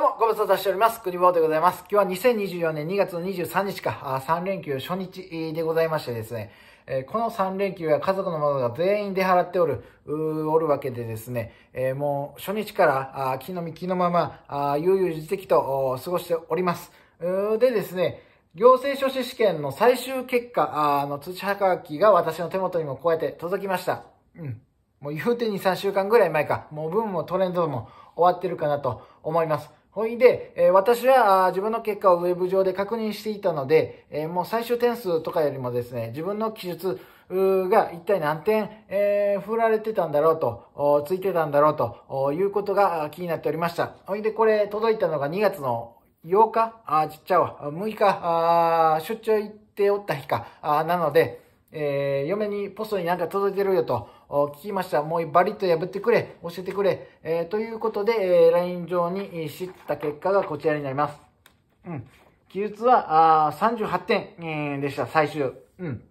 どうも、ご無沙汰しております。国坊でございます。今日は2024年2月の23日か、3連休初日でございましてですね、えこの3連休は家族の者が全員出払っておる、おるわけでですね、えもう初日から、あ気のみ気のまま、あ悠々自適と過ごしております。でですね、行政書士試験の最終結果の土知はがきが私の手元にもこうやって届きました。うん。もう言うて2、3週間ぐらい前か、もう分もトレンドも終わってるかなと思います。ほいで、え私は自分の結果をウェブ上で確認していたので、えもう最終点数とかよりもですね、自分の記述が一体何点、え振られてたんだろうと、ついてたんだろうということが気になっておりました。ほいで、これ届いたのが2月の8日、あ、ちっちゃいわ、6日、あ出張行っておった日か、あなので、えー、嫁にポストになんか届いてるよと、聞きました。もうバリッと破ってくれ、教えてくれ、えー、ということで、えー、ライン上に知った結果がこちらになります。うん。記述は、あ38点、えー、でした、最終。うん。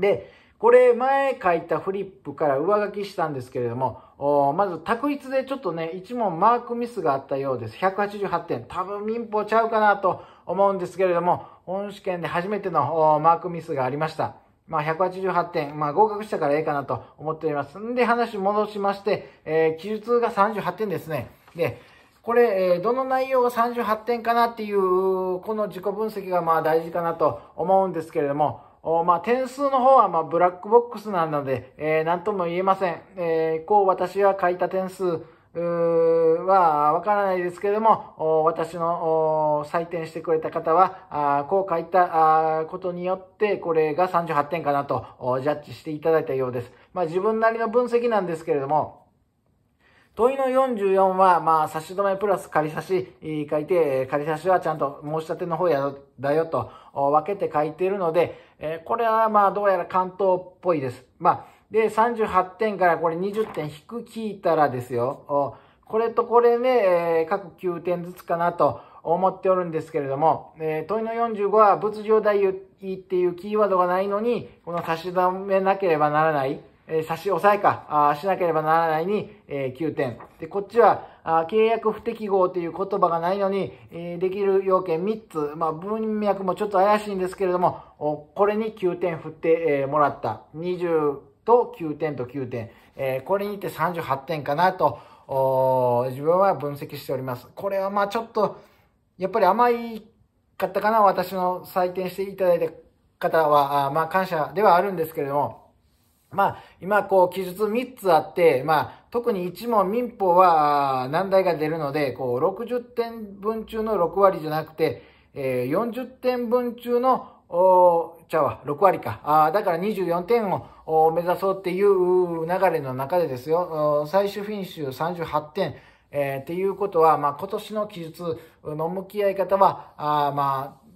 で、これ前書いたフリップから上書きしたんですけれども、まず択一でちょっとね、1問マークミスがあったようです。188点。多分民法ちゃうかなと思うんですけれども、本試験で初めてのマークミスがありました。まあ、188点、まあ、合格したからええかなと思っております。んで、話戻しまして、えー、記述が38点ですね。で、これ、えー、どの内容が38点かなっていう、この自己分析がまあ大事かなと思うんですけれども、おまあ、点数の方はまブラックボックスなので、えー、何とも言えません。えー、こう私は書いた点数はわからないですけれども、私の採点してくれた方は、こう書いたことによって、これが38点かなとジャッジしていただいたようです。まあ自分なりの分析なんですけれども、問いの44は、まあ、差し止めプラス仮差し、書いて、仮差しはちゃんと申し立ての方やだよと分けて書いているので、これはまあ、どうやら関東っぽいです。まあで、38点からこれ20点引く聞いたらですよ、これとこれね、えー、各9点ずつかなと思っておるんですけれども、えー、問いの45は物情代っていうキーワードがないのに、この差し止めなければならない、えー、差し押さえか、あしなければならないに、えー、9点。で、こっちは、あ契約不適合という言葉がないのに、えー、できる要件3つ、まあ、文脈もちょっと怪しいんですけれども、これに9点振って、えー、もらった。と9点と9点、えー、これにて38点かなと、自分は分析しております。これはまあちょっと、やっぱり甘いかったかな、私の採点していただいた方は、あまあ感謝ではあるんですけれども、まあ今こう記述3つあって、まあ特に1問民法は難題が出るので、こう60点分中の6割じゃなくて、えー、40点分中のちゃうわ、6割か。あだから24点を目指そうっていう流れの中でですよ、最終フィニッシュ38点、えー、っていうことは、まあ、今年の記述の向き合い方は、あまあ、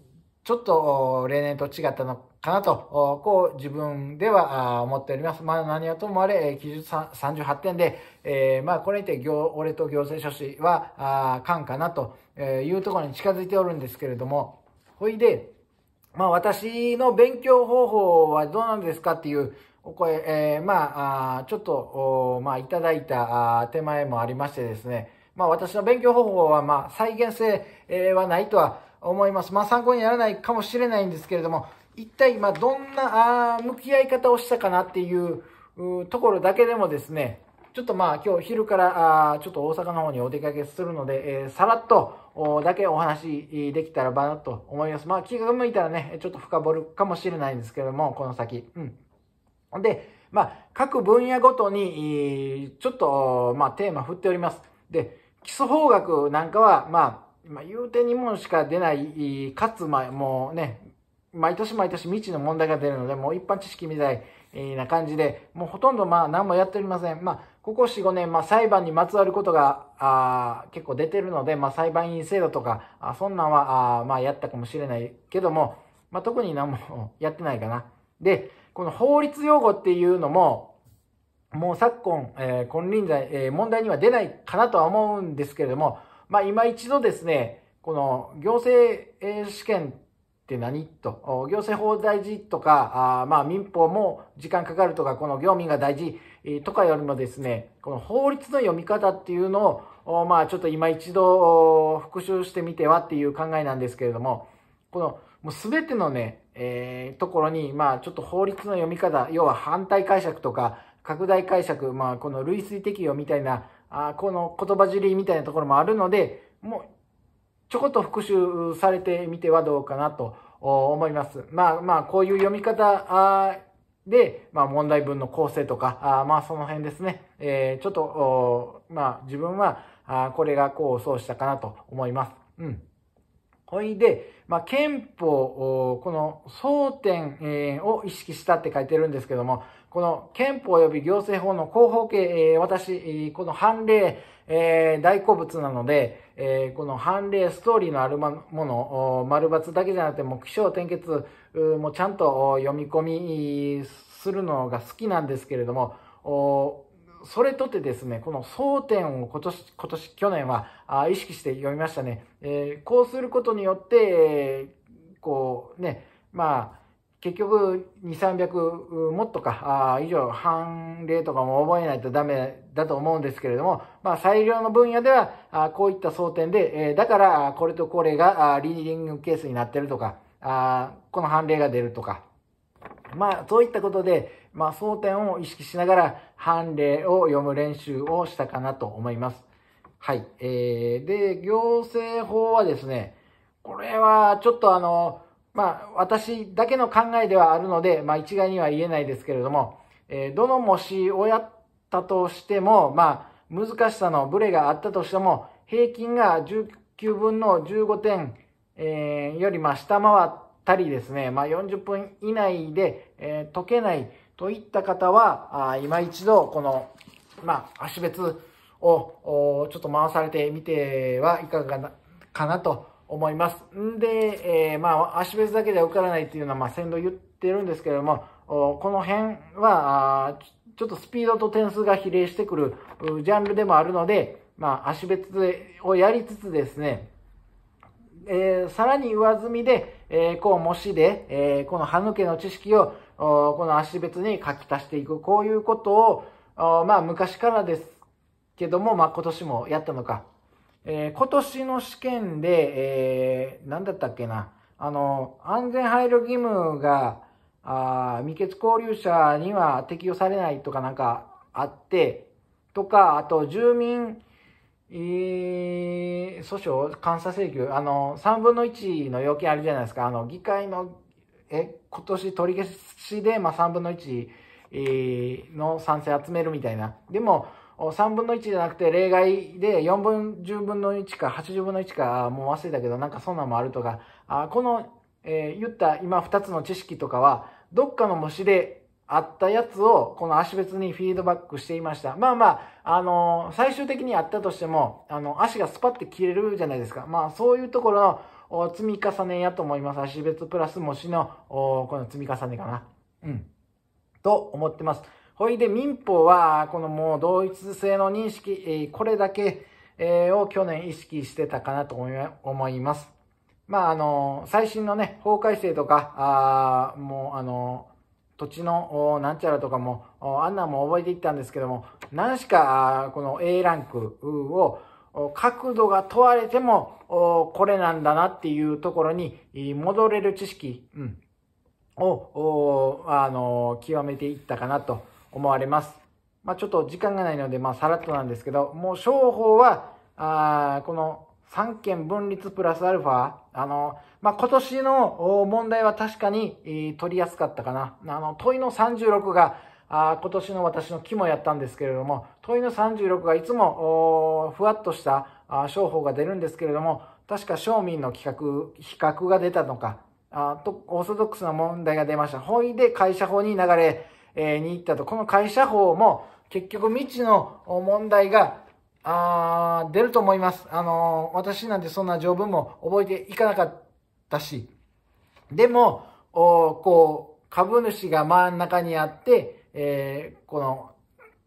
ちょっと例年と違ったのかなと、こう自分では思っております。まあ何はともあれ、記述38点で、えー、まあこれにて行、俺と行政書士は、あかんかなというところに近づいておるんですけれども、ほいで、まあ私の勉強方法はどうなんですかっていうお声、えー、まあ、ちょっと、まあ、いただいた手前もありましてですね、まあ私の勉強方法は、まあ再現性はないとは思います。まあ参考にならないかもしれないんですけれども、一体、まあどんな向き合い方をしたかなっていうところだけでもですね、ちょっとまあ今日昼からあちょっと大阪の方にお出かけするので、えー、さらっとだけお話できたらばなと思います。まあ気が向いたらね、ちょっと深掘るかもしれないんですけども、この先。うん。で、まあ各分野ごとに、ちょっとまあテーマ振っております。で、基礎法学なんかは、まあ、まあ、言うて2問しか出ない、かつ、まあ、もうね、毎年毎年未知の問題が出るので、もう一般知識みたいな感じで、もうほとんどまあ何もやっておりません。まあ、ここ4、5年、まあ、裁判にまつわることが、あ結構出てるので、まあ、裁判員制度とか、あそんなんは、あまあ、やったかもしれないけども、まあ、特に何も やってないかな。で、この法律用語っていうのも、もう昨今、えー、金輪際、えー、問題には出ないかなとは思うんですけれども、まあ、今一度ですね、この行政試験って何と。行政法大事とか、あまあ民法も時間かかるとか、この業務が大事とかよりもですね、この法律の読み方っていうのを、まあちょっと今一度復習してみてはっていう考えなんですけれども、このもう全てのね、えー、ところに、まあちょっと法律の読み方、要は反対解釈とか、拡大解釈、まあこの類推適用みたいな、あこの言葉尻みたいなところもあるので、もうちょこっと復習されてみてはどうかなと思います。まあまあ、こういう読み方で、まあ問題文の構成とか、あまあその辺ですね、えー、ちょっと、まあ自分はあこれがこうそうしたかなと思います。うん。ほいで、まあ、憲法、この争点を意識したって書いてるんですけども、この憲法及び行政法の広報系、私、この判例、大好物なので、この判例、ストーリーのあるもの、丸抜だけじゃなくて、もう気象点結もちゃんと読み込みするのが好きなんですけれども、それとてですね、この争点を今年、今年、去年はあ意識して読みましたね。えー、こうすることによって、えー、こうね、まあ、結局2、300もっとか、あ以上、判例とかも覚えないとダメだと思うんですけれども、まあ、裁量の分野では、あこういった争点で、えー、だから、これとこれがあリーディングケースになってるとか、あこの判例が出るとか、まあ、そういったことで、まあ、争点を意識しながら、判例を読む練習をしたかなと思います。はい。えー、で、行政法はですね、これはちょっとあの、まあ、私だけの考えではあるので、まあ、一概には言えないですけれども、えー、どの模試をやったとしても、まあ、難しさのブレがあったとしても、平均が19分の15点、えー、よりま下回ったりですね、まあ、40分以内で、えー、解けない、といった方は、あ今一度、この、まあ、足別を、ちょっと回されてみてはいかがかな、かなと思います。んで、えー、まあ、足別だけでは受からないっていうのは、まあ、先導言ってるんですけれども、この辺は、ちょっとスピードと点数が比例してくるジャンルでもあるので、まあ、足別をやりつつですね、えー、さらに上積みで、えー、こう模試で、えー、この歯抜けの知識を、この足別に書き足していく。こういうことを、まあ昔からですけども、まあ今年もやったのか。えー、今年の試験で、えー、何だったっけな。あの、安全配慮義務が、あ未決交流者には適用されないとかなんかあって、とか、あと住民、えー、訴訟、監査請求、あの、3分の1の要件あるじゃないですか。あの、議会の、え、今年取り消しで、まあ、3分の1、ええ、の賛成集めるみたいな。でも、3分の1じゃなくて、例外で4分、10分の1か80分の1か、もう忘れたけど、なんかそんなんもあるとか、あこの、えー、言った今2つの知識とかは、どっかの模試であったやつを、この足別にフィードバックしていました。まあまあ、あのー、最終的にあったとしても、あの、足がスパって切れるじゃないですか。まあ、そういうところの積み重ねやと思います。足別プラス模試の、この積み重ねかな。うん。と思ってます。ほいで民法は、このもう同一性の認識、えー、これだけ、えー、を去年意識してたかなと思います。まあ、あのー、最新のね、法改正とか、あもう、あの土地のなんちゃらとかも、あんなも覚えていったんですけども、何しかこの A ランクを角度が問われても、これなんだなっていうところに戻れる知識、うん、を、あの、極めていったかなと思われます。まあ、ちょっと時間がないので、まあ、さらっとなんですけど、もう商法は、あこの三権分立プラスアルファ、あの、まあ、今年の問題は確かに取りやすかったかな。あの、問いの36が、あ今年の私の肝やったんですけれども、問いの36がいつもふわっとした商法が出るんですけれども、確か商民の企画、比較が出たのか、あと、オーソドックスな問題が出ました。本意で会社法に流れ、えー、に行ったと。この会社法も結局未知の問題があ出ると思います。あのー、私なんてそんな条文も覚えていかなかったし、でも、おこう、株主が真ん中にあって、えー、この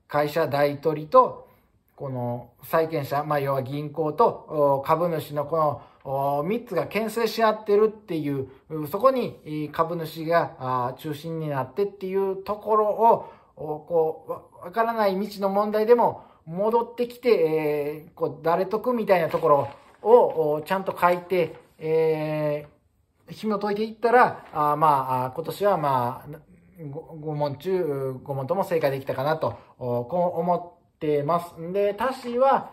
会社代取りと、この債権者、まあ、要は銀行と株主のこの3つが牽制し合ってるっていう、そこに株主が中心になってっていうところを、こう、わからない未知の問題でも、戻ってきて、えー、こう誰得みたいなところをちゃんと書いて、えー、紐解いていったら、あまあ、今年はまあ、5問中5問とも正解できたかなと、こう思ってます。んで、他市は、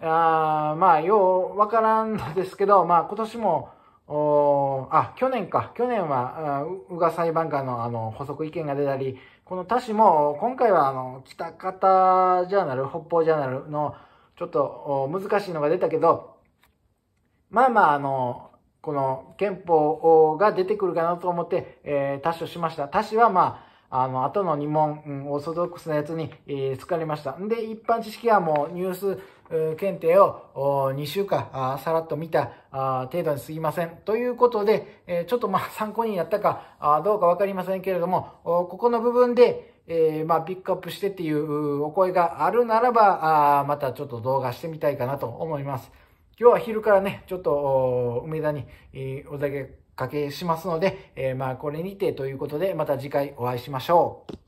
あまあ、ようわからんのですけど、まあ、今年も、おあ、去年か。去年は、あが裁判官のあの補足意見が出たり、この他種も、今回はあの、北方ジャーナル、北方ジャーナルの、ちょっと難しいのが出たけど、まあまあ、あの、この憲法が出てくるかなと思って、えー、多をしました。多種はまあ、あの、後の2問、うん、オーソドックスなやつに、えー、疲れました。んで、一般知識はもうニュース、検定を2週間さらっと見た程度にすぎません。ということで、えー、ちょっとまあ 参考になったかどうかわかりませんけれども、ここの部分で、えー、まあピックアップしてっていうお声があるならば、あまたちょっと動画してみたいかなと思います。今日は昼からね、ちょっと梅田に、えお酒かけしますので、えー、まあこれにてということでまた次回お会いしましょう。